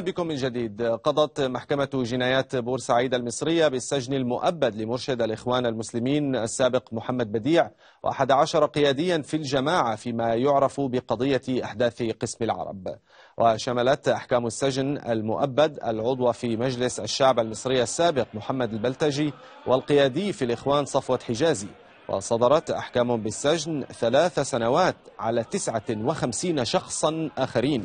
بكم من جديد قضت محكمة جنايات بورسعيد المصرية بالسجن المؤبد لمرشد الإخوان المسلمين السابق محمد بديع وأحد عشر قياديا في الجماعة فيما يعرف بقضية أحداث قسم العرب وشملت أحكام السجن المؤبد العضو في مجلس الشعب المصري السابق محمد البلتجي والقيادي في الإخوان صفوة حجازي وصدرت أحكام بالسجن ثلاث سنوات على 59 شخصا آخرين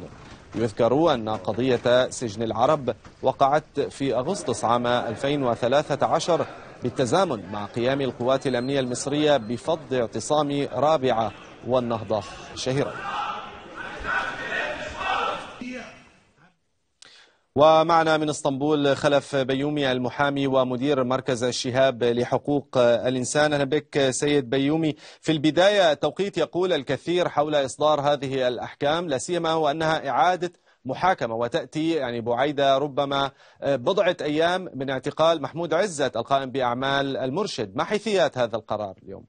يذكر أن قضية سجن العرب وقعت في أغسطس عام 2013 بالتزامن مع قيام القوات الأمنية المصرية بفض اعتصام رابعة والنهضة شهيرا ومعنا من اسطنبول خلف بيومي المحامي ومدير مركز الشهاب لحقوق الإنسان أهلا بك سيد بيومي في البداية توقيت يقول الكثير حول إصدار هذه الأحكام لا سيما وأنها إعادة محاكمة وتأتي يعني بعيدة ربما بضعة أيام من اعتقال محمود عزت القائم بأعمال المرشد ما حيثيات هذا القرار اليوم؟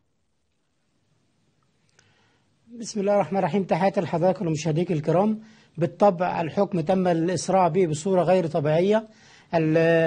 بسم الله الرحمن الرحيم تحياتي لحضرتك ولمشاهديك الكرام بالطبع الحكم تم الإسراع به بصورة غير طبيعية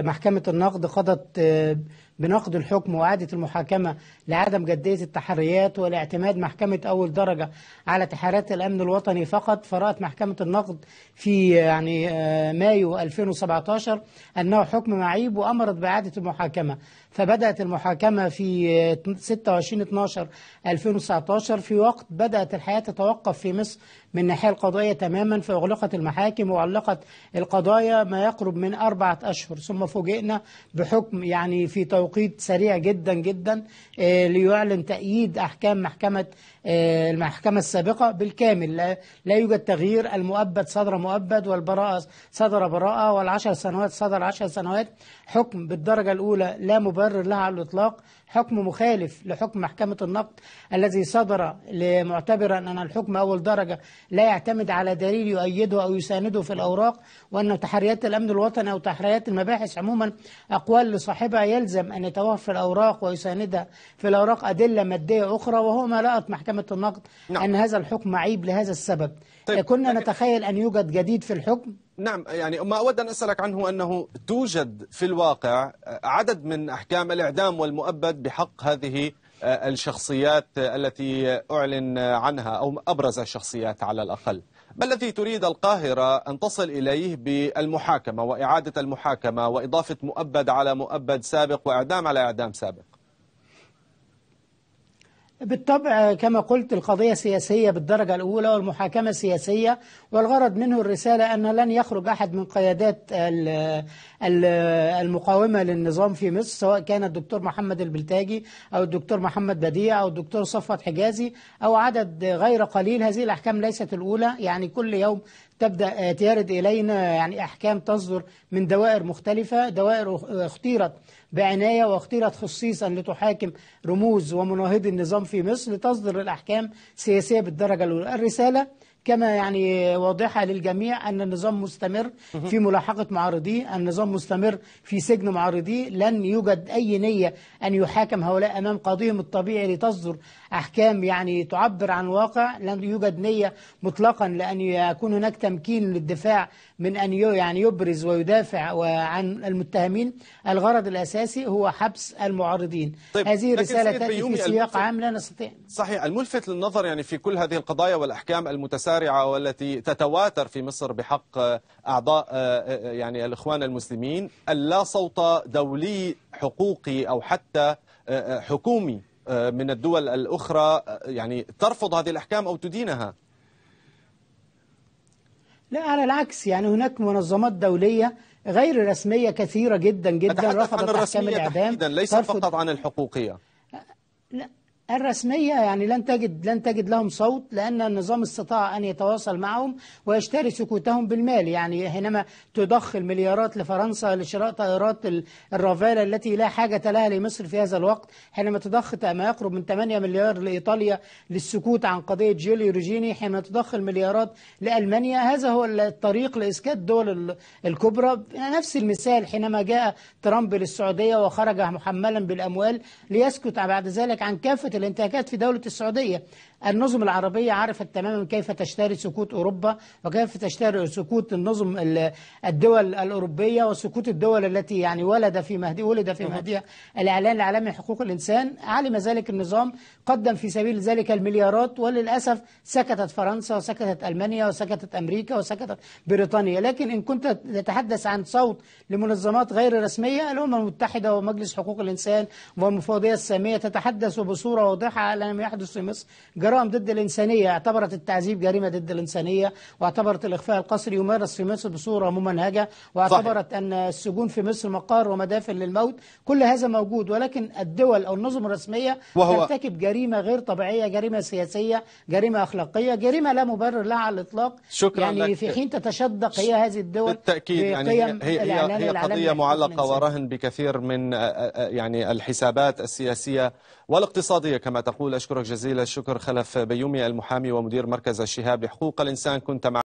محكمة النقد قضت آه، بنقد الحكم وإعادة المحاكمة لعدم جدية التحريات والاعتماد محكمة أول درجة على تحريات الأمن الوطني فقط فرأت محكمة النقد في آه، يعني آه، مايو 2017 أنه حكم معيب وأمرت بإعادة المحاكمة فبدأت المحاكمة في 26/12/2019 في وقت بدأت الحياة تتوقف في مصر من الناحية القضائية تماما فأغلقت المحاكم وعلقت القضايا ما يقرب من أربعة أشهر ثم فوجئنا بحكم يعني في توقيت سريع جدا جدا آه، ليعلن تأييد أحكام محكمة آه، المحكمة السابقة بالكامل لا يوجد تغيير المؤبد صدر مؤبد والبراءة صدر براءة والعشر سنوات صدر عشر سنوات حكم بالدرجة الأولى لا مبرر مبرر لها على الإطلاق حكم مخالف لحكم محكمة النقد الذي صدر معتبرا أن الحكم أول درجة لا يعتمد على دليل يؤيده أو يسانده في الأوراق وأن تحريات الأمن الوطني أو تحريات المباحث عموما أقوال لصاحبها يلزم أن يتوفر الأوراق ويساندها في الأوراق أدلة مادية أخرى وهو ما لقت محكمة النقد نعم. أن هذا الحكم عيب لهذا السبب طيب. كنا نتخيل أن يوجد جديد في الحكم نعم يعني ما أود أن أسألك عنه أنه توجد في الواقع عدد من أحكام الإعدام والمؤبد بحق هذه آه، الشخصيات آه، التي أعلن عنها أو أبرز الشخصيات على الأقل ما الذي تريد القاهرة أن تصل إليه بالمحاكمة وإعادة المحاكمة وإضافة مؤبد على مؤبد سابق وإعدام على إعدام سابق بالطبع كما قلت القضية سياسية بالدرجة الأولى والمحاكمة سياسية والغرض منه الرسالة أن لن يخرج أحد من قيادات المقاومة للنظام في مصر سواء كان الدكتور محمد البلتاجي أو الدكتور محمد بديع أو الدكتور صفوت حجازي أو عدد غير قليل هذه الأحكام ليست الأولى يعني كل يوم تبدأ آه، تيرد إلينا يعني أحكام تصدر من دوائر مختلفة دوائر اختيرت بعناية واختيرت خصيصا لتحاكم رموز ومناهضي النظام في مصر لتصدر الأحكام السياسية بالدرجة الأولى الرسالة كما يعني واضحة للجميع أن النظام مستمر في ملاحقة معارضيه النظام مستمر في سجن معارضيه لن يوجد أي نية أن يحاكم هؤلاء أمام قاضيهم الطبيعي لتصدر أحكام يعني تعبر عن واقع لن يوجد نية مطلقا لأن يكون هناك تمكين للدفاع من أن يعني يبرز ويدافع عن المتهمين الغرض الأساسي هو حبس المعارضين طيب هذه رسالة تأتي في سياق عام لا نستطيع صحيح الملفت للنظر يعني في كل هذه القضايا والأحكام المتسابقة المتسارعة والتي تتواتر في مصر بحق أعضاء آه، آه، يعني الإخوان المسلمين اللا صوت دولي حقوقي أو حتى آه، حكومي من الدول الأخرى يعني ترفض هذه الأحكام أو تدينها لا على العكس يعني هناك منظمات دولية غير رسمية كثيرة جدا جدا رفضت أحكام الإعدام ليس فقط عن الحقوقية لا الرسمية يعني لن تجد لن تجد لهم صوت لأن النظام استطاع أن يتواصل معهم ويشتري سكوتهم بالمال يعني حينما تضخ المليارات لفرنسا لشراء طائرات الرافالا التي لا حاجة لها لمصر في هذا الوقت حينما تضخ ما يقرب من 8 مليار لإيطاليا للسكوت عن قضية جيلي روجيني حينما تضخ المليارات لألمانيا هذا هو الطريق لإسكات الدول الكبرى نفس المثال حينما جاء ترامب للسعودية وخرج محملا بالأموال ليسكت بعد ذلك عن كافة الانتهاكات في دولة السعودية النظم العربية عرفت تماما كيف تشتري سكوت أوروبا وكيف تشتري سكوت النظم الدول الأوروبية وسكوت الدول التي يعني ولد في مهدي ولد في مهدي الإعلان العالمي لحقوق الإنسان علم ذلك النظام قدم في سبيل ذلك المليارات وللأسف سكتت فرنسا وسكتت ألمانيا وسكتت أمريكا وسكتت بريطانيا لكن إن كنت تتحدث عن صوت لمنظمات غير رسمية الأمم المتحدة ومجلس حقوق الإنسان والمفوضية السامية تتحدث بصورة صورة واضحة لم يحدث في مصر جرائم ضد الإنسانية اعتبرت التعذيب جريمة ضد الإنسانية واعتبرت الإخفاء القسري يمارس في مصر بصورة ممنهجة واعتبرت صحيح. أن السجون في مصر مقار ومدافن للموت كل هذا موجود ولكن الدول أو النظم الرسمية وهو ترتكب جريمة غير طبيعية جريمة سياسية جريمة أخلاقية جريمة لا مبرر لها على الإطلاق شكرا يعني لك. في حين تتشدق هي هذه الدول بالتأكيد يعني هي, هي, هي قضية معلقة ورهن بكثير من يعني الحسابات السياسية والاقتصادية القضية كما تقول أشكرك جزيل الشكر خلف بيومي المحامي ومدير مركز الشهاب لحقوق الإنسان كنت مع